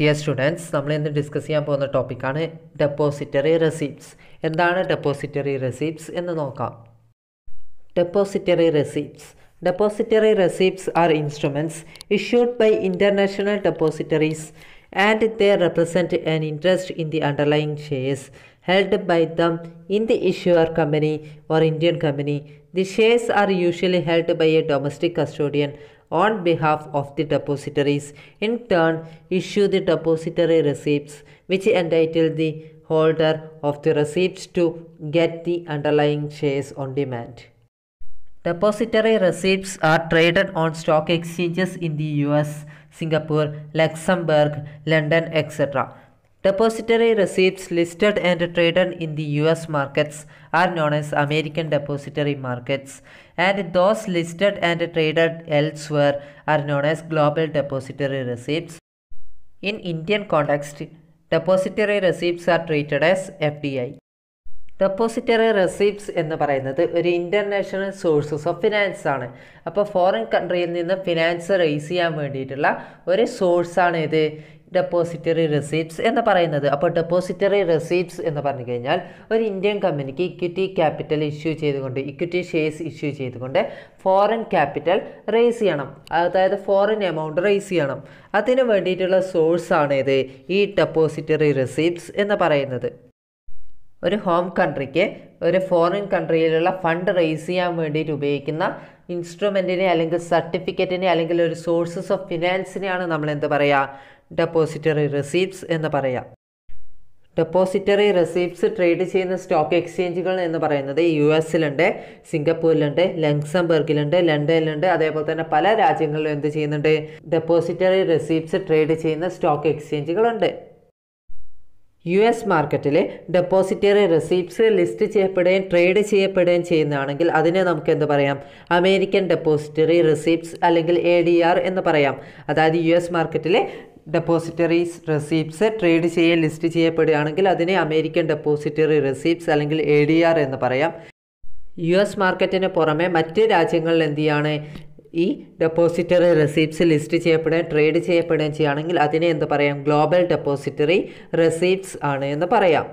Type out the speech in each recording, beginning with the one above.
Dear students നമ്മൾ ഇന്ന് discuss ചെയ്യാൻ പോകുന്ന ടോപ്പിക്കാണ് ഡെപ്പോസിറ്ററി റെസിപ്റ്റ്സ് എന്താണ് ഡെപ്പോസിറ്ററി റെസിപ്റ്റ്സ് എന്ന് നോക്കാം depository receipts depository receipts are instruments issued by international depositories and they represent an interest in the underlying shares held by them in the issuer company or Indian company The shares are usually held by a domestic custodian on behalf of the depositories. In turn, issue the depository receipts which entitle the holder of the receipts to get the underlying shares on demand. Depository receipts are traded on stock exchanges in the US, Singapore, Luxembourg, London, etc. Depository receipts listed and traded in the US markets are known as American depository markets, and those listed and traded elsewhere are known as global depository receipts. In Indian context, depository receipts are treated as FDI. Depository receipts എന്ന് പറയുന്നത് ഒരു international sources of finance ആണ് അപ്പോൾ foreign കൺട്രിയിൽ നിന്ന് finance raise ചെയ്യാൻ വേണ്ടിയിട്ടുള്ള ഒരു സോഴ്സാണ് ഇത് ഡെപ്പോസിറ്ററി റെസീപ്റ്റ്സ് എന്ന് പറയുന്നത് അപ്പോൾ ഡെപ്പോസിറ്ററി റെസീപ്റ്റ്സ് എന്ന് പറഞ്ഞു കഴിഞ്ഞാൽ ഒരു ഇന്ത്യൻ കമ്പനിക്ക് ഇക്വിറ്റി ക്യാപിറ്റൽ ഇഷ്യൂ ചെയ്തുകൊണ്ട് ഇക്വിറ്റി ഷെയർസ് ഇഷ്യൂ ചെയ്തുകൊണ്ട് ഫോറിൻ ക്യാപിറ്റൽ റേസ് ചെയ്യണം അതായത് ഫോറിൻ എമൗണ്ട് റേസ് ചെയ്യണം അതിന് വേണ്ടിയിട്ടുള്ള സോഴ്സാണ് ഇത് ഈ ഡെപ്പോസിറ്ററി റെസീപ്റ്റ്സ് എന്ന് പറയുന്നത് ഒരു ഹോം കൺട്രിക്ക് ഒരു ഫോറിൻ കൺട്രിയിലുള്ള ഫണ്ട് റേസ് ചെയ്യാൻ വേണ്ടിയിട്ട് ഉപയോഗിക്കുന്ന ഇൻസ്ട്രുമെൻറ്റിനെ അല്ലെങ്കിൽ സർട്ടിഫിക്കറ്റിനെ അല്ലെങ്കിൽ ഒരു സോഴ്സസ് ഓഫ് ഫിനാൻസിനെയാണ് നമ്മൾ എന്ത് പറയുക ഡെപ്പോസിറ്ററി റെസീപ്റ്റ്സ് എന്ന് പറയാം ഡെപ്പോസിറ്ററി റെസീപ്റ്റ്സ് ട്രേഡ് ചെയ്യുന്ന സ്റ്റോക്ക് എക്സ്ചേഞ്ചുകൾ എന്ന് പറയുന്നത് യു എസിലുണ്ട് സിംഗപ്പൂരിലുണ്ട് ലക്സംബർഗിലുണ്ട് ലണ്ടനിലുണ്ട് അതേപോലെ തന്നെ പല രാജ്യങ്ങളിലും എന്ത് ചെയ്യുന്നുണ്ട് ഡെപ്പോസിറ്ററി റെസീപ്റ്റ്സ് ട്രേഡ് ചെയ്യുന്ന സ്റ്റോക്ക് എക്സ്ചേഞ്ചുകളുണ്ട് യു എസ് മാർക്കറ്റിൽ ഡെപ്പോസിറ്ററി റെസീപ്റ്റ്സ് ലിസ്റ്റ് ചെയ്യപ്പെടുകയും ട്രേഡ് ചെയ്യപ്പെടുകയും ചെയ്യുന്നതാണെങ്കിൽ അതിനെ നമുക്ക് എന്ത് പറയാം അമേരിക്കൻ ഡെപ്പോസിറ്ററി റെസീപ്റ്റ്സ് അല്ലെങ്കിൽ എ ഡി ആർ എന്ന് പറയാം അതായത് യു എസ് മാർക്കറ്റിലെ ഡെപ്പോസിറ്ററീസ് റെസീപ്റ്റ്സ് ട്രേഡ് ചെയ്യാൻ ലിസ്റ്റ് ചെയ്യപ്പെടുകയാണെങ്കിൽ അതിനെ അമേരിക്കൻ ഡെപ്പോസിറ്ററി റെസീപ്റ്റ്സ് അല്ലെങ്കിൽ എ ഡി ആർ എന്ന് പറയാം യു എസ് മാർക്കറ്റിന് പുറമെ മറ്റ് രാജ്യങ്ങളിൽ എന്ത് ചെയ്യാണ് ഈ ഡെപ്പോസിറ്ററി റെസീപ്റ്റ്സ് ലിസ്റ്റ് ചെയ്യപ്പെടുകയും ട്രേഡ് ചെയ്യപ്പെടുകയും ചെയ്യുകയാണെങ്കിൽ അതിനെ എന്ത് പറയാം ഗ്ലോബൽ ഡെപ്പോസിറ്ററി റെസീപ്റ്റ്സ് ആണ് എന്ന് പറയാം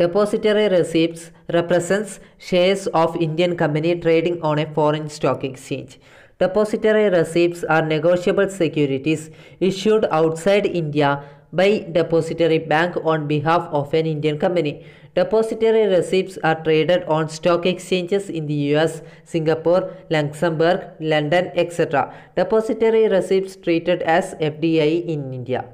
depository receipts represents shares of Indian company trading on a foreign stock exchange Depository receipts are negotiable securities issued outside India by depository bank on behalf of an Indian company. Depository receipts are traded on stock exchanges in the US, Singapore, Luxembourg, London, etc. Depository receipts treated as FDI in India.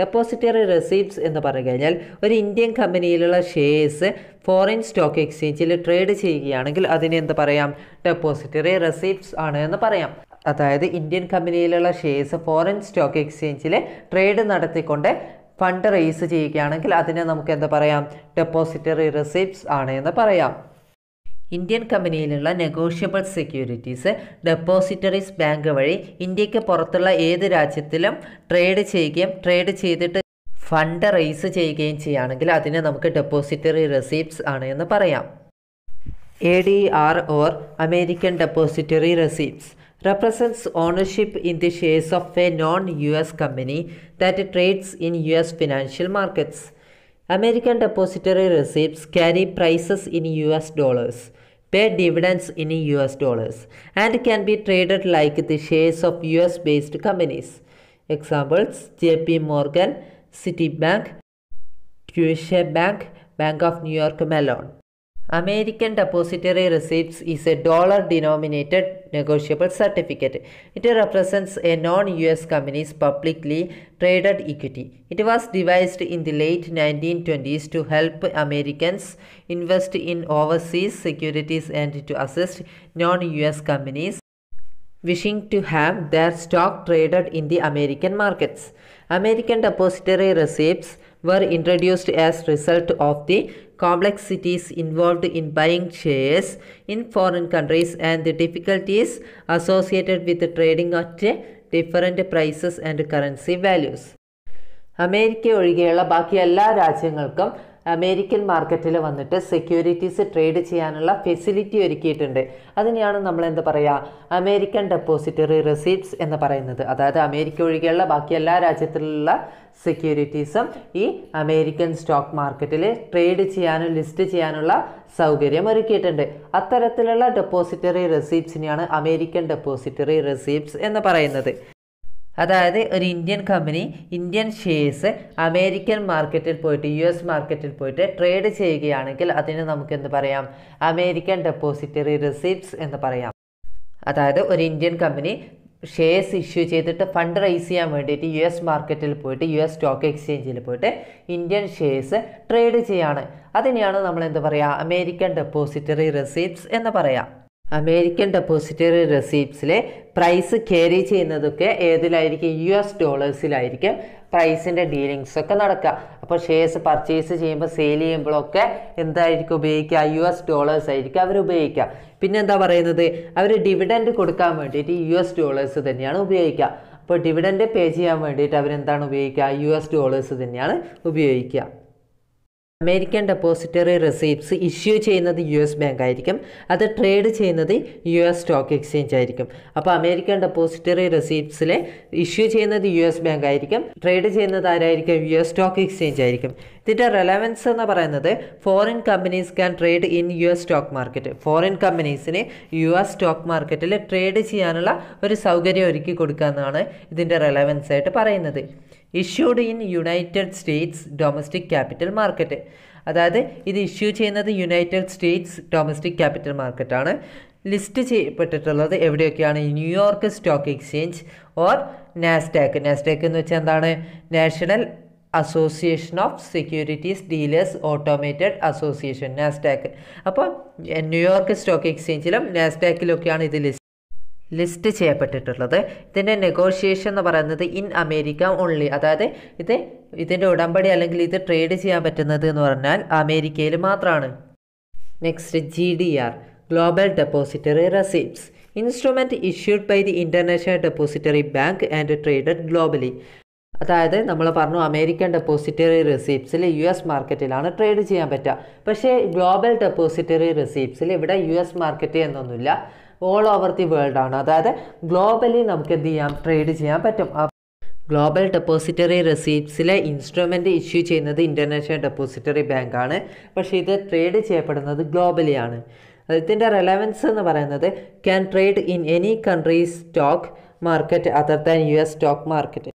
Depository receipts എന്ന് പറഞ്ഞു കഴിഞ്ഞാൽ ഒരു Indian കമ്പനിയിലുള്ള shares foreign stock എക്സ്ചേഞ്ചിൽ trade ചെയ്യുകയാണെങ്കിൽ അതിനെ എന്ത് പറയാം ഡെപ്പോസിറ്ററി റെസീപ്റ്റ്സ് ആണ് എന്ന് പറയാം അതായത് ഇന്ത്യൻ കമ്പനിയിലുള്ള ഷെയർസ് ഫോറിൻ സ്റ്റോക്ക് എക്സ്ചേഞ്ചിൽ ട്രേഡ് നടത്തിക്കൊണ്ട് ഫണ്ട് റേസ് ചെയ്യുകയാണെങ്കിൽ അതിനെ നമുക്ക് എന്താ പറയാം ഡെപ്പോസിറ്ററി റെസിപ്റ്റ്സ് ആണ് എന്ന് പറയാം ഇന്ത്യൻ കമ്പനിയിലുള്ള നെഗോഷ്യബിൾ സെക്യൂരിറ്റീസ് ഡെപ്പോസിറ്ററീസ് ബാങ്ക് വഴി ഇന്ത്യക്ക് പുറത്തുള്ള ഏത് രാജ്യത്തിലും ട്രേഡ് ചെയ്യുകയും ട്രേഡ് ചെയ്തിട്ട് ഫണ്ട് റേസ് ചെയ്യുകയും ചെയ്യുകയാണെങ്കിൽ അതിനെ നമുക്ക് ഡെപ്പോസിറ്ററി റെസീപ്റ്റ്സ് ആണ് എന്ന് പറയാം A D R or American depository receipts the ownership of a non U S company that trades in U S financial markets American depository receipts carry prices in U S dollars pay dividends in US dollars and can be traded like the shares of US based companies. Examples JP Morgan, Citibank, Deutsche Bank, Bank of New York Mellon. American Depository Receipts is a dollar denominated negotiable certificate. It represents a non-US company's publicly traded equity. It was devised in the late 1920s to help Americans invest in overseas securities and to assist non-US companies wishing to have their stock traded in the American markets. American depository receipts were introduced as result of the complexities involved in buying shares in foreign countries and the difficulties associated with trading at different prices and currency values America ഒഴികെയുള്ള ബാക്കി എല്ലാ രാജ്യങ്ങൾക്കും American മാർക്കറ്റിൽ വന്നിട്ട് securities trade ചെയ്യാനുള്ള facility ഒരുക്കിയിട്ടുണ്ട് അതിനെയാണ് നമ്മൾ എന്താ പറയുക അമേരിക്കൻ ഡെപ്പോസിറ്ററി റെസീപ്റ്റ്സ് എന്ന് പറയുന്നത് അതായത് അമേരിക്ക ഒഴികെയുള്ള ബാക്കി എല്ലാ രാജ്യത്തിലുള്ള സെക്യൂരിറ്റീസും ഈ അമേരിക്കൻ സ്റ്റോക്ക് മാർക്കറ്റിൽ ട്രേഡ് ചെയ്യാനും ലിസ്റ്റ് ചെയ്യാനുള്ള സൗകര്യം ഒരുക്കിയിട്ടുണ്ട് അത്തരത്തിലുള്ള ഡെപ്പോസിറ്ററി റെസീപ്റ്റ്സിനെയാണ് അമേരിക്കൻ ഡെപ്പോസിറ്ററി റെസീപ്റ്റ്സ് എന്ന് പറയുന്നത് അതായത് ഒരു Indian company Indian shares American മാർക്കറ്റിൽ പോയിട്ട് യു എസ് മാർക്കറ്റിൽ പോയിട്ട് ട്രേഡ് ചെയ്യുകയാണെങ്കിൽ അതിന് നമുക്ക് എന്ത് പറയാം അമേരിക്കൻ ഡെപ്പോസിറ്ററി റിസീപ്റ്റ്സ് എന്ന് പറയാം അതായത് ഒരു ഇന്ത്യൻ കമ്പനി ഷെയർസ് ഇഷ്യൂ ചെയ്തിട്ട് ഫണ്ട് റൈസ് ചെയ്യാൻ വേണ്ടിയിട്ട് യു എസ് മാർക്കറ്റിൽ പോയിട്ട് യു എസ് സ്റ്റോക്ക് എക്സ്ചേഞ്ചിൽ പോയിട്ട് ഇന്ത്യൻ ഷെയർസ് ട്രേഡ് ചെയ്യാണ് അതിനെയാണ് നമ്മൾ എന്ത് പറയുക അമേരിക്കൻ ഡെപ്പോസിറ്ററി റെസിപ്റ്റ്സ് എന്ന് പറയാം അമേരിക്കൻ ഡെപ്പോസിറ്ററി റെസീപ്റ്റ്സിലെ പ്രൈസ് ക്യാരി ചെയ്യുന്നതൊക്കെ ഏതിലായിരിക്കും യു എസ് ഡോളേഴ്സിലായിരിക്കും പ്രൈസിൻ്റെ ഡീലിങ്സ് ഒക്കെ നടക്കുക അപ്പോൾ ഷെയർസ് പർച്ചേസ് ചെയ്യുമ്പോൾ സെയിൽ ചെയ്യുമ്പോഴൊക്കെ എന്തായിരിക്കും ഉപയോഗിക്കുക യു എസ് ഡോളേഴ്സ് ആയിരിക്കും അവർ ഉപയോഗിക്കുക പിന്നെ എന്താ പറയുന്നത് അവർ ഡിവിഡൻഡ് കൊടുക്കാൻ വേണ്ടിയിട്ട് യു എസ് ഡോളേഴ്സ് തന്നെയാണ് ഉപയോഗിക്കുക അപ്പോൾ ഡിവിഡൻഡ് പേ ചെയ്യാൻ വേണ്ടിയിട്ട് അവരെന്താണ് ഉപയോഗിക്കുക യു എസ് ഡോളേഴ്സ് തന്നെയാണ് ഉപയോഗിക്കുക അമേരിക്കൻ ഡെപ്പോസിറ്ററി റിസീപ്റ്റ്സ് ഇഷ്യൂ ചെയ്യുന്നത് യു എസ് ബാങ്ക് ആയിരിക്കും അത് ട്രേഡ് ചെയ്യുന്നത് യു എസ് സ്റ്റോക്ക് എക്സ്ചേഞ്ച് ആയിരിക്കും അപ്പോൾ അമേരിക്കൻ ഡെപ്പോസിറ്ററി റിസീപ്റ്റ്സിലെ ഇഷ്യൂ ചെയ്യുന്നത് യു എസ് ബാങ്ക് ആയിരിക്കും ട്രേഡ് ചെയ്യുന്നത് ആരായിരിക്കും യു എസ് സ്റ്റോക്ക് എക്സ്ചേഞ്ച് ആയിരിക്കും ഇതിൻ്റെ റെലവൻസ് എന്ന് പറയുന്നത് foreign companies can trade in U S stock market foreign കമ്പനീസിന് യു എസ് സ്റ്റോക്ക് മാർക്കറ്റിൽ ട്രേഡ് ചെയ്യാനുള്ള ഒരു സൗകര്യം ഒരുക്കി കൊടുക്കുക എന്നാണ് ഇതിൻ്റെ റെലവൻസ് ആയിട്ട് പറയുന്നത് issued in United States domestic capital market അതായത് ഇത് ഇഷ്യൂ ചെയ്യുന്നത് യുണൈറ്റഡ് സ്റ്റേറ്റ്സ് ഡൊമസ്റ്റിക് ക്യാപിറ്റൽ മാർക്കറ്റാണ് ലിസ്റ്റ് ചെയ്യപ്പെട്ടിട്ടുള്ളത് എവിടെയൊക്കെയാണ് New York stock exchange or NASDAQ NASDAQ എന്ന് വെച്ചാൽ എന്താണ് National Association of Securities Dealers Automated Association NASDAQ അപ്പോൾ ന്യൂയോർക്ക് സ്റ്റോക്ക് എക്സ്ചേഞ്ചിലും നാസ്റ്റാക്കിലൊക്കെയാണ് ഇത് ലിസ്റ്റ് ലിസ്റ്റ് ചെയ്യപ്പെട്ടിട്ടുള്ളത് ഇതിൻ്റെ നെഗോഷിയേഷൻ എന്ന് പറയുന്നത് ഇൻ അമേരിക്ക ഓൺലി അതായത് ഇത് ഇതിൻ്റെ ഉടമ്പടി അല്ലെങ്കിൽ ഇത് ട്രേഡ് ചെയ്യാൻ പറ്റുന്നത് എന്ന് പറഞ്ഞാൽ അമേരിക്കയിൽ മാത്രമാണ് next G D R global depository receipts instrument issued by the international depository bank and traded globally അതായത് നമ്മൾ പറഞ്ഞു അമേരിക്കൻ ഡെപ്പോസിറ്ററി റെസീപ്സിൽ യു എസ് മാർക്കറ്റിലാണ് ട്രേഡ് ചെയ്യാൻ പറ്റുക പക്ഷേ ഗ്ലോബൽ ഡെപ്പോസിറ്ററി റെസീപ്സിൽ ഇവിടെ യു എസ് മാർക്കറ്റ് എന്നൊന്നുമില്ല ഓൾ ഓവർ ദി വേൾഡ് ആണ് അതായത് ഗ്ലോബലി നമുക്ക് എന്ത് ചെയ്യാം ട്രേഡ് ചെയ്യാൻ പറ്റും ഗ്ലോബൽ ഡെപ്പോസിറ്ററി റെസീപ്റ്റ്സിലെ ഇൻസ്ട്രുമെൻ്റ് ഇഷ്യൂ ചെയ്യുന്നത് ഇൻ്റർനാഷണൽ ഡെപ്പോസിറ്ററി ആണ് പക്ഷേ ഇത് ട്രേഡ് ചെയ്യപ്പെടുന്നത് ആണ് ഇതിൻ്റെ റെലവൻസ് എന്ന് പറയുന്നത് can trade in any countries stock market other than U S stock market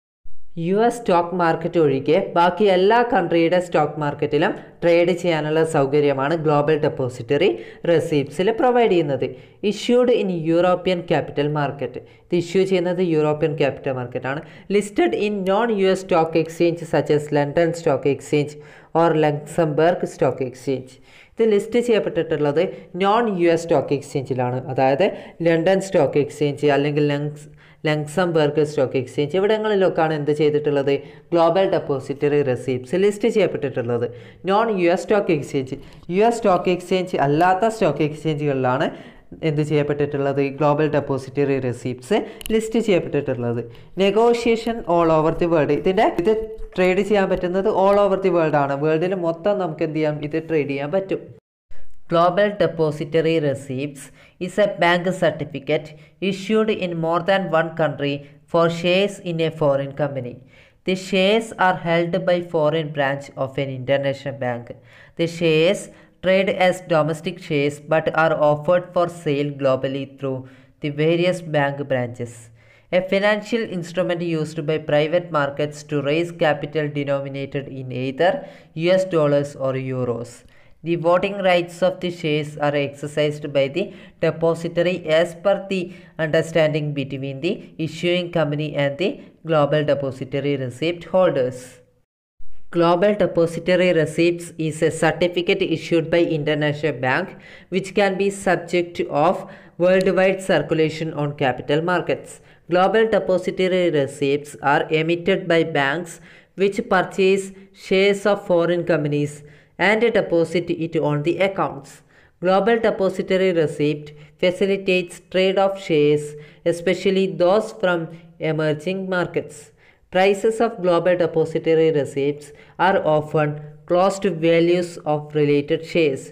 U S stock market ഒഴികെ ബാക്കി എല്ലാ കൺട്രിയുടെ സ്റ്റോക്ക് മാർക്കറ്റിലും ട്രേഡ് ചെയ്യാനുള്ള സൗകര്യമാണ് ഗ്ലോബൽ ഡെപ്പോസിറ്ററി റെസീപ്സിൽ പ്രൊവൈഡ് ചെയ്യുന്നത് issued in European capital market ഇത് ഇഷ്യൂ ചെയ്യുന്നത് യൂറോപ്യൻ ക്യാപിറ്റൽ മാർക്കറ്റാണ് listed in non U S stock exchange such as London stock exchange or Luxembourg stock exchange ഇത് ലിസ്റ്റ് ചെയ്യപ്പെട്ടിട്ടുള്ളത് നോൺ യു എസ് സ്റ്റോക്ക് എക്സ്ചേഞ്ചിലാണ് അതായത് London stock exchange അല്ലെങ്കിൽ ലങ്സ് Luxembourg stock exchange ഇവിടങ്ങളിലൊക്കെയാണ് എന്ത് ചെയ്തിട്ടുള്ളത് ഗ്ലോബൽ ഡെപ്പോസിറ്ററി റെസീപ്റ്റ്സ് ലിസ്റ്റ് ചെയ്യപ്പെട്ടിട്ടുള്ളത് non U S stock exchange U S stock exchange അല്ലാത്ത സ്റ്റോക്ക് എക്സ്ചേഞ്ചുകളിലാണ് എന്ത് ചെയ്യപ്പെട്ടിട്ടുള്ളത് ഗ്ലോബൽ ഡെപ്പോസിറ്ററി റെസീപ്റ്റ്സ് ലിസ്റ്റ് ചെയ്യപ്പെട്ടിട്ടുള്ളത് negotiation all over the world ഇതിൻ്റെ ഇത് ട്രേഡ് ചെയ്യാൻ പറ്റുന്നത് ഓൾ ഓവർ ദി വേൾഡ് ആണ് വേൾഡിൽ മൊത്തം നമുക്ക് എന്ത് ചെയ്യാം ഇത് ട്രേഡ് ചെയ്യാൻ പറ്റും Global Depository Receipts is a bank certificate issued in more than one country for shares in a foreign company. The shares are held by foreign branch of an international bank. The shares trade as domestic shares but are offered for sale globally through the various bank branches. A financial instrument used by private markets to raise capital denominated in either US dollars or euros. The voting rights of the shares are exercised by the depository as per the understanding between the issuing company and the global depository receipt holders. Global Depository Receipts is a certificate issued by International Bank which can be subject of worldwide circulation on capital markets. Global Depository Receipts are emitted by banks which purchase shares of foreign companies and deposit it on the accounts. Global depository receipt facilitates trade of shares, especially those from emerging markets. Prices of global depository receipts are often close to values of related shares,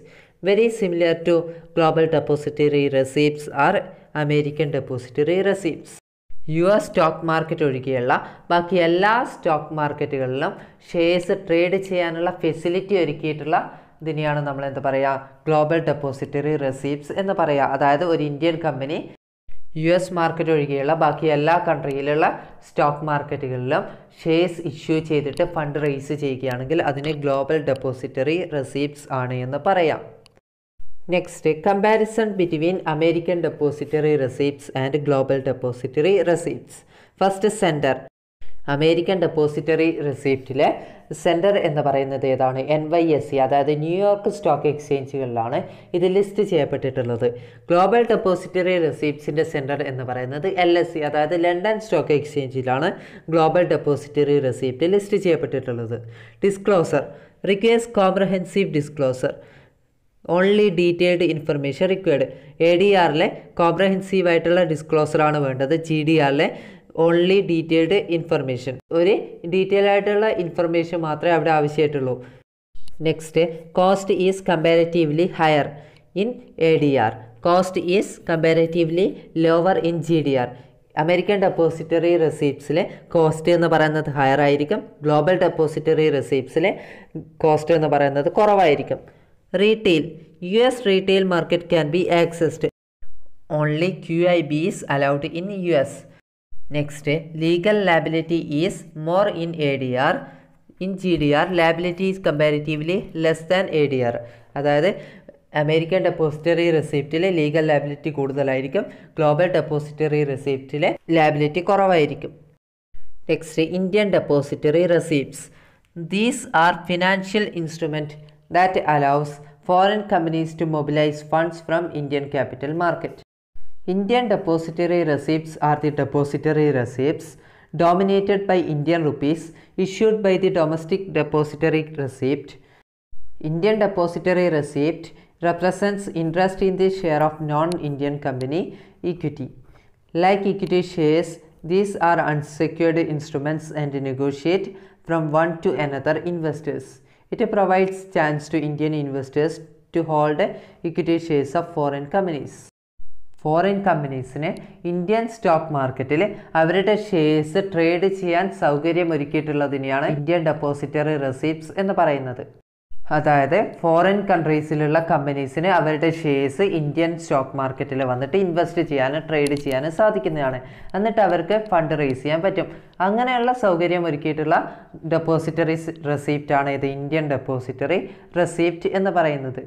very similar to global depository receipts are American depository receipts. U S stock market ഒഴികെയുള്ള ബാക്കി എല്ലാ stock മാർക്കറ്റുകളിലും shares trade ചെയ്യാനുള്ള facility ഒരുക്കിയിട്ടുള്ള ഇതിനെയാണ് നമ്മൾ എന്താ പറയുക ഗ്ലോബൽ ഡെപ്പോസിറ്ററി റെസീപ്റ്റ്സ് എന്ന് പറയുക അതായത് ഒരു Indian company U S market ഒഴികെയുള്ള ബാക്കി എല്ലാ കൺട്രിയിലുള്ള സ്റ്റോക്ക് മാർക്കറ്റുകളിലും ഷെയർസ് ഇഷ്യൂ ചെയ്തിട്ട് ഫണ്ട് റേസ് ചെയ്യുകയാണെങ്കിൽ അതിന് ഗ്ലോബൽ ഡെപ്പോസിറ്ററി റെസീപ്റ്റ്സ് ആണ് എന്ന് പറയാം next comparison between American depository receipts and global depository receipts first centre American depository റെസീപ്റ്റിലെ സെൻറ്റർ എന്ന് പറയുന്നത് ഏതാണ് എൻ വൈ എസ് സി അതായത് ന്യൂയോർക്ക് സ്റ്റോക്ക് എക്സ്ചേഞ്ചുകളിലാണ് ഇത് ലിസ്റ്റ് ചെയ്യപ്പെട്ടിട്ടുള്ളത് ഗ്ലോബൽ ഡെപ്പോസിറ്ററി റെസീപ്റ്റ്സിൻ്റെ സെൻറ്റർ എന്ന് പറയുന്നത് എൽ എസ് സി അതായത് London stock എക്സ്ചേഞ്ചിലാണ് global depository receipt list ചെയ്യപ്പെട്ടിട്ടുള്ളത് disclosure requires comprehensive disclosure only detailed information required A D ആറിലെ കോംപ്രഹെൻസീവ് ആയിട്ടുള്ള ഡിസ്ക്ലോസറാണ് വേണ്ടത് ജി ഡി ആറിലെ ഓൺലി ഡീറ്റെയിൽഡ് ഇൻഫർമേഷൻ ഒരു ഡീറ്റെയിൽ ആയിട്ടുള്ള ഇൻഫർമേഷൻ മാത്രമേ അവിടെ ആവശ്യമായിട്ടുള്ളൂ next cost is comparatively higher in A D R cost is comparatively lower in G D R American depository റെസീപ്സിലെ കോസ്റ്റ് എന്ന് പറയുന്നത് ഹയർ ആയിരിക്കും ഗ്ലോബൽ ഡെപ്പോസിറ്ററി റെസീപ്സിലെ കോസ്റ്റ് എന്ന് പറയുന്നത് കുറവായിരിക്കും retail U Retail US retail market can be accessed. Only QIB is allowed in US. Next, legal liability is more in ADR. In G D R liability is comparatively less than A D R അതായത് American depository റെസിപ്റ്റിലെ legal liability കൂടുതലായിരിക്കും global depository റെസിപ്റ്റിലെ liability കുറവായിരിക്കും next Indian depository receipts these are financial instrument that allows foreign companies to mobilize funds from Indian capital market. Indian depository receipts are the depository receipts dominated by Indian rupees issued by the domestic depository receipt. Indian depository receipt represents interest in the share of non-Indian company equity. Like equity shares, these are unsecured instruments and negotiate from one to another investors. It provides chance to Indian investors to hold equity shares of foreign companies foreign കമ്പനീസിനെ Indian stock മാർക്കറ്റിൽ അവരുടെ shares trade ചെയ്യാൻ സൗകര്യമൊരുക്കിയിട്ടുള്ളതിനെയാണ് Indian depository receipts എന്ന് പറയുന്നത് അതായത് foreign കൺട്രീസിലുള്ള കമ്പനീസിന് അവരുടെ shares Indian stock മാർക്കറ്റിൽ വന്നിട്ട് ഇൻവെസ്റ്റ് ചെയ്യാനും ട്രേഡ് ചെയ്യാനും സാധിക്കുന്നതാണ് എന്നിട്ട് അവർക്ക് ഫണ്ട് റേസ് ചെയ്യാൻ പറ്റും അങ്ങനെയുള്ള സൗകര്യം ഒരുക്കിയിട്ടുള്ള ഡെപ്പോസിറ്ററി റെസീപ്റ്റാണ് ആണ് ഇത് ഇന്ത്യൻ ഡെപ്പോസിറ്ററി റെസീപ്റ്റ് എന്ന് പറയുന്നത്